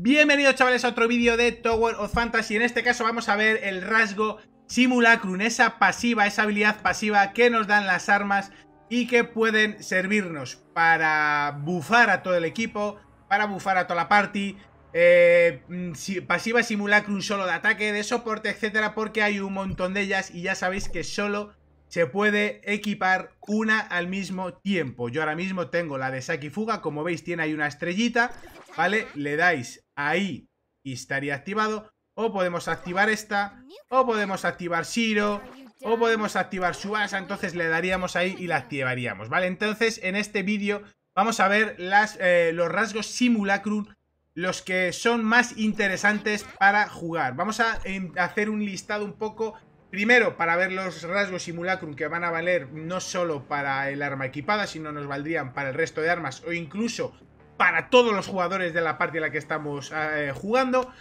Bienvenidos chavales a otro vídeo de Tower of Fantasy, en este caso vamos a ver el rasgo Simulacrum, esa pasiva, esa habilidad pasiva que nos dan las armas y que pueden servirnos para bufar a todo el equipo, para bufar a toda la party, eh, mm, pasiva Simulacrum solo de ataque, de soporte, etcétera, porque hay un montón de ellas y ya sabéis que solo se puede equipar una al mismo tiempo. Yo ahora mismo tengo la de Saki Fuga, como veis tiene ahí una estrellita, ¿vale? Le dais ahí y estaría activado. O podemos activar esta, o podemos activar Shiro, o podemos activar Subasa, entonces le daríamos ahí y la activaríamos, ¿vale? Entonces en este vídeo vamos a ver las, eh, los rasgos simulacrum los que son más interesantes para jugar. Vamos a em, hacer un listado un poco Primero, para ver los rasgos simulacrum que van a valer no solo para el arma equipada, sino nos valdrían para el resto de armas o incluso para todos los jugadores de la parte en la que estamos eh, jugando.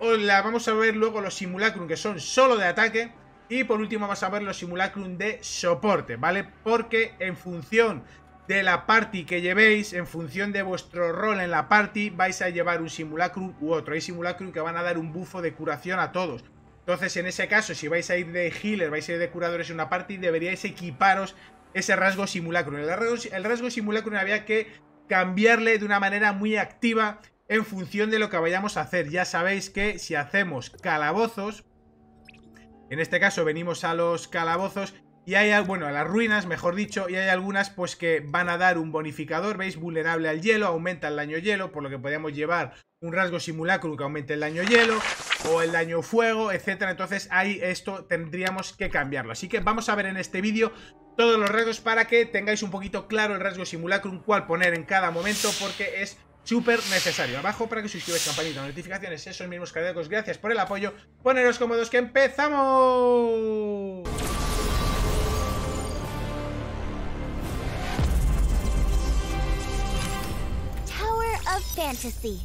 vamos a ver luego los simulacrum que son solo de ataque. Y por último vamos a ver los simulacrum de soporte, ¿vale? Porque en función de la party que llevéis, en función de vuestro rol en la party, vais a llevar un simulacrum u otro. Hay simulacrum que van a dar un bufo de curación a todos entonces, en ese caso, si vais a ir de healer, vais a ir de curadores en una parte, deberíais equiparos ese rasgo simulacro. El rasgo, el rasgo simulacro había que cambiarle de una manera muy activa en función de lo que vayamos a hacer. Ya sabéis que si hacemos calabozos, en este caso venimos a los calabozos y hay, bueno, a las ruinas, mejor dicho, y hay algunas pues que van a dar un bonificador, veis, vulnerable al hielo, aumenta el daño hielo, por lo que podríamos llevar un rasgo simulacro que aumente el daño hielo, o el daño fuego, etcétera. Entonces ahí esto tendríamos que cambiarlo. Así que vamos a ver en este vídeo todos los rasgos para que tengáis un poquito claro el rasgo simulacrum, cuál poner en cada momento, porque es súper necesario. Abajo para que suscribáis, campanita, notificaciones, esos mismos cardíacos. Gracias por el apoyo. Poneros cómodos que empezamos. Tower of Fantasy.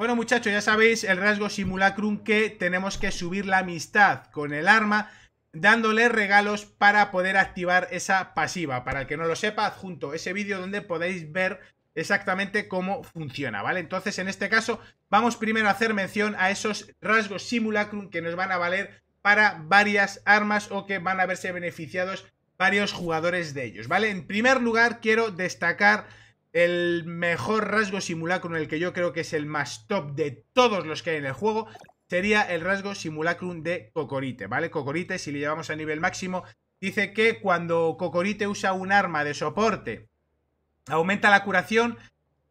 Bueno muchachos, ya sabéis el rasgo simulacrum que tenemos que subir la amistad con el arma dándole regalos para poder activar esa pasiva. Para el que no lo sepa, adjunto ese vídeo donde podéis ver exactamente cómo funciona, ¿vale? Entonces, en este caso, vamos primero a hacer mención a esos rasgos simulacrum que nos van a valer para varias armas o que van a verse beneficiados varios jugadores de ellos, ¿vale? En primer lugar, quiero destacar el mejor rasgo simulacrum, el que yo creo que es el más top de todos los que hay en el juego, sería el rasgo simulacrum de Cocorite, ¿vale? Cocorite, si le llevamos a nivel máximo, dice que cuando Cocorite usa un arma de soporte, aumenta la curación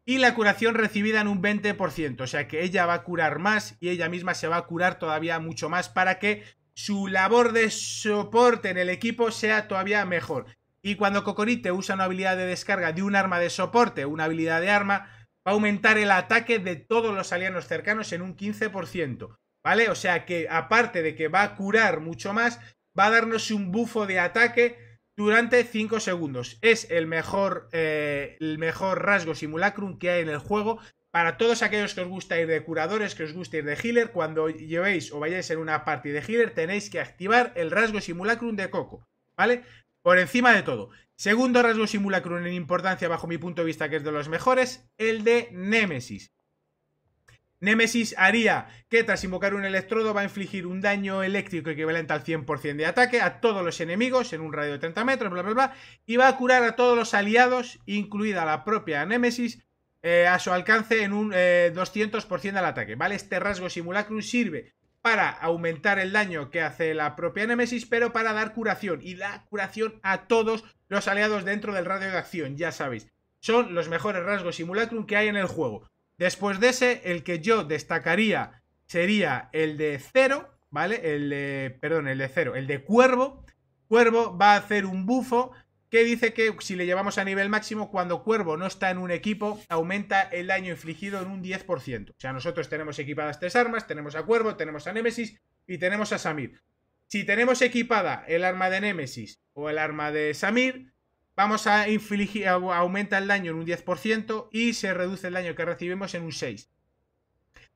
y la curación recibida en un 20%, o sea que ella va a curar más y ella misma se va a curar todavía mucho más para que su labor de soporte en el equipo sea todavía mejor. Y cuando Cocorite usa una habilidad de descarga de un arma de soporte, una habilidad de arma, va a aumentar el ataque de todos los alianos cercanos en un 15%, ¿vale? O sea que aparte de que va a curar mucho más, va a darnos un bufo de ataque durante 5 segundos. Es el mejor, eh, el mejor rasgo simulacrum que hay en el juego. Para todos aquellos que os gusta ir de curadores, que os gusta ir de healer, cuando llevéis o vayáis en una party de healer, tenéis que activar el rasgo simulacrum de Coco. ¿Vale? Por encima de todo. Segundo rasgo simulacrum en importancia, bajo mi punto de vista, que es de los mejores, el de Némesis. Némesis haría que tras invocar un electrodo va a infligir un daño eléctrico equivalente al 100% de ataque a todos los enemigos en un radio de 30 metros, bla, bla, bla, y va a curar a todos los aliados, incluida la propia Némesis, eh, a su alcance en un 200% eh, al ataque, ¿vale? Este rasgo simulacrum sirve para aumentar el daño que hace la propia Nemesis, pero para dar curación. Y da curación a todos los aliados dentro del radio de acción, ya sabéis. Son los mejores rasgos simulacrum que hay en el juego. Después de ese, el que yo destacaría sería el de cero, ¿vale? El de, perdón, el de cero, el de cuervo. Cuervo va a hacer un bufo que dice que si le llevamos a nivel máximo, cuando Cuervo no está en un equipo, aumenta el daño infligido en un 10%. O sea, nosotros tenemos equipadas tres armas, tenemos a Cuervo, tenemos a Nemesis y tenemos a Samir. Si tenemos equipada el arma de Nemesis o el arma de Samir, vamos a infligir, aumenta el daño en un 10% y se reduce el daño que recibimos en un 6%.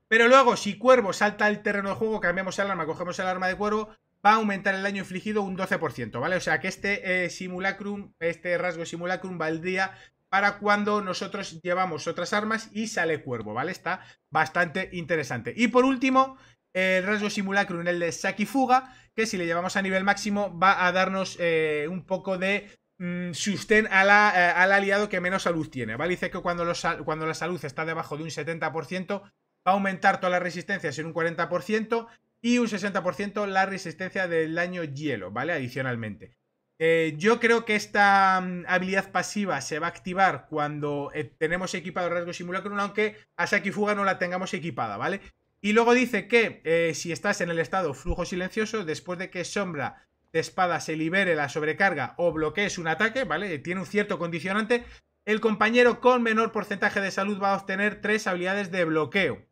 Pero luego, si Cuervo salta al terreno de juego, cambiamos el arma, cogemos el arma de Cuervo, va a aumentar el daño infligido un 12%, ¿vale? O sea que este eh, simulacrum, este rasgo simulacrum valdría para cuando nosotros llevamos otras armas y sale cuervo, ¿vale? Está bastante interesante. Y por último, el rasgo simulacrum, el de Fuga... que si le llevamos a nivel máximo va a darnos eh, un poco de mm, sustén eh, al aliado que menos salud tiene, ¿vale? Dice que cuando, cuando la salud está debajo de un 70%, va a aumentar todas las resistencias en un 40% y un 60% la resistencia del daño hielo, ¿vale? Adicionalmente. Eh, yo creo que esta mm, habilidad pasiva se va a activar cuando eh, tenemos equipado rasgo simulacro, aunque a Saki fuga no la tengamos equipada, ¿vale? Y luego dice que eh, si estás en el estado flujo silencioso, después de que sombra de espada se libere la sobrecarga o bloquees un ataque, ¿vale? Tiene un cierto condicionante. El compañero con menor porcentaje de salud va a obtener tres habilidades de bloqueo,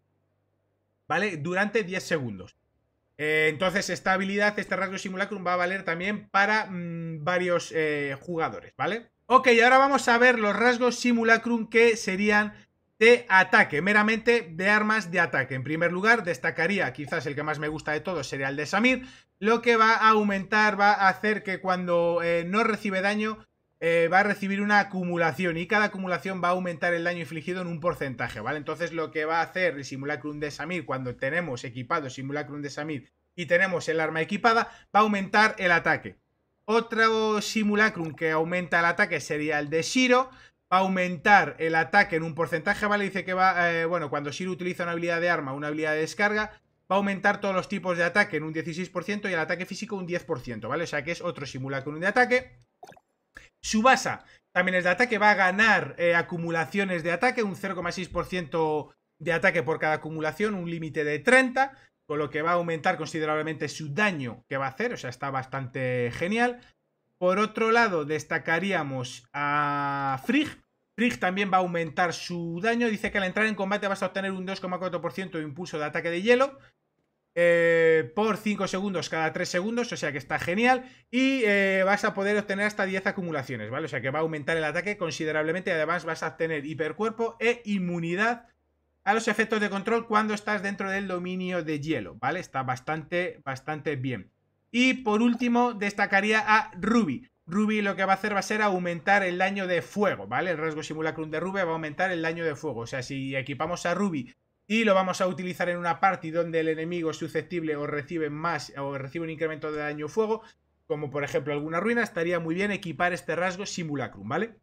¿vale? Durante 10 segundos. Eh, entonces, esta habilidad, este rasgo simulacrum, va a valer también para mm, varios eh, jugadores, ¿vale? Ok, ahora vamos a ver los rasgos simulacrum que serían de ataque, meramente de armas de ataque. En primer lugar, destacaría, quizás el que más me gusta de todos sería el de Samir, lo que va a aumentar, va a hacer que cuando eh, no recibe daño, eh, va a recibir una acumulación y cada acumulación va a aumentar el daño infligido en un porcentaje, ¿vale? Entonces lo que va a hacer el Simulacrum de Samir cuando tenemos equipado el Simulacrum de Samir y tenemos el arma equipada, va a aumentar el ataque. Otro Simulacrum que aumenta el ataque sería el de Shiro. Va a aumentar el ataque en un porcentaje, ¿vale? Dice que va, eh, bueno, cuando Shiro utiliza una habilidad de arma, una habilidad de descarga, va a aumentar todos los tipos de ataque en un 16% y el ataque físico un 10%, ¿vale? O sea que es otro Simulacrum de ataque su base también es de ataque, va a ganar eh, acumulaciones de ataque, un 0,6% de ataque por cada acumulación, un límite de 30, con lo que va a aumentar considerablemente su daño que va a hacer, o sea, está bastante genial. Por otro lado, destacaríamos a Frigg. Frigg también va a aumentar su daño. Dice que al entrar en combate vas a obtener un 2,4% de impulso de ataque de hielo. Eh, por 5 segundos cada 3 segundos, o sea que está genial. Y eh, vas a poder obtener hasta 10 acumulaciones, ¿vale? O sea que va a aumentar el ataque considerablemente además vas a obtener hipercuerpo e inmunidad a los efectos de control cuando estás dentro del dominio de hielo, ¿vale? Está bastante, bastante bien. Y por último, destacaría a Ruby. Ruby lo que va a hacer va a ser aumentar el daño de fuego, ¿vale? El rasgo simulacrum de Ruby va a aumentar el daño de fuego. O sea, si equipamos a Ruby y lo vamos a utilizar en una party donde el enemigo es susceptible o recibe más o recibe un incremento de daño fuego, como por ejemplo alguna ruina, estaría muy bien equipar este rasgo simulacrum, ¿vale?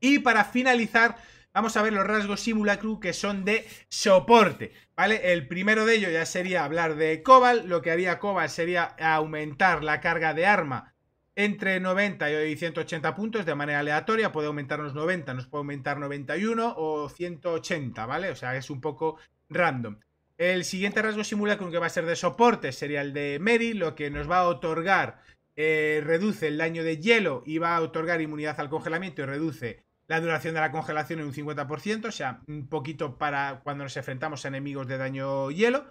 Y para finalizar, vamos a ver los rasgos simulacrum que son de soporte, ¿vale? El primero de ellos ya sería hablar de Cobal, lo que haría Cobal sería aumentar la carga de arma entre 90 y 180 puntos de manera aleatoria, puede aumentarnos 90, nos puede aumentar 91 o 180, ¿vale? O sea, es un poco random. El siguiente rasgo simulacro que va a ser de soporte sería el de Mary, lo que nos va a otorgar, eh, reduce el daño de hielo y va a otorgar inmunidad al congelamiento y reduce la duración de la congelación en un 50%, o sea, un poquito para cuando nos enfrentamos a enemigos de daño hielo.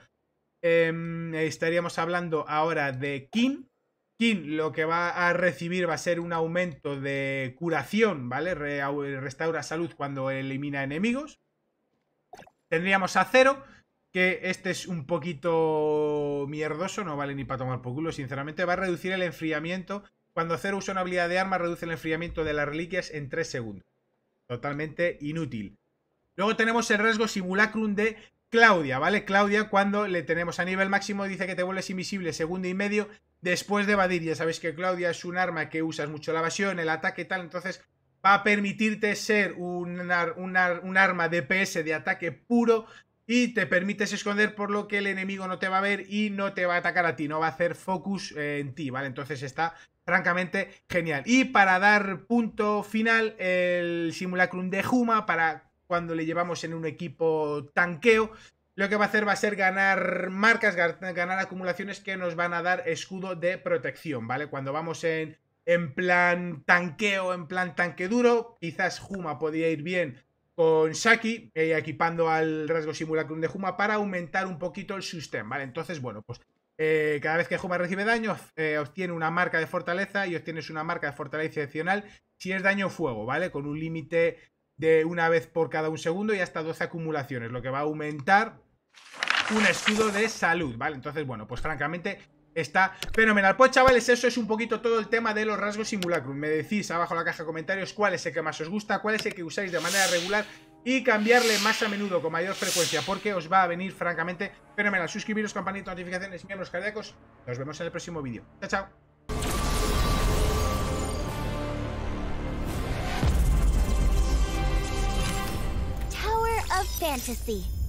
Em, estaríamos hablando ahora de Kim, King lo que va a recibir va a ser un aumento de curación, ¿vale? restaura salud cuando elimina enemigos. Tendríamos a cero, que este es un poquito mierdoso, no vale ni para tomar por culo, sinceramente. Va a reducir el enfriamiento. Cuando cero usa una habilidad de arma, reduce el enfriamiento de las reliquias en 3 segundos. Totalmente inútil. Luego tenemos el riesgo simulacrum de Claudia, ¿vale? Claudia, cuando le tenemos a nivel máximo, dice que te vuelves invisible segundo y medio después de evadir, ya sabéis que Claudia es un arma que usas mucho la evasión, el ataque y tal, entonces va a permitirte ser un, un, de arma DPS de ataque puro y te permites esconder por lo que el enemigo no te va a ver y no te va a atacar a ti, no va a hacer focus eh, en ti, ¿vale? Entonces está francamente genial. Y para dar punto final, el simulacrum de Juma para cuando le llevamos en un equipo tanqueo, lo que va a hacer va a ser ganar marcas, ganar acumulaciones que nos van a dar escudo de protección, ¿vale? Cuando vamos en, plan tanqueo, en plan tanque duro, quizás Juma podría ir bien con Shaki eh, equipando al rasgo simulacrum de Juma para aumentar un poquito el sustain, ¿vale? Entonces, bueno, pues eh, cada vez que Juma recibe daño, eh, obtiene una marca de fortaleza y obtienes una marca de fortaleza adicional si es daño fuego, ¿vale? Con un límite de una vez por cada un segundo y hasta 12 acumulaciones, lo que va a aumentar un escudo de salud, ¿vale? Entonces, bueno, pues francamente está fenomenal. Pues chavales, eso es un poquito todo el tema de los rasgos simulacrum. Me decís abajo en la caja de comentarios cuál es el que más os gusta, cuál es el que usáis de manera regular y cambiarle más a menudo, con mayor frecuencia, porque os va a venir francamente fenomenal. Suscribiros, campanita, notificaciones, miembros cardíacos. Nos vemos en el próximo vídeo. Chao, chao.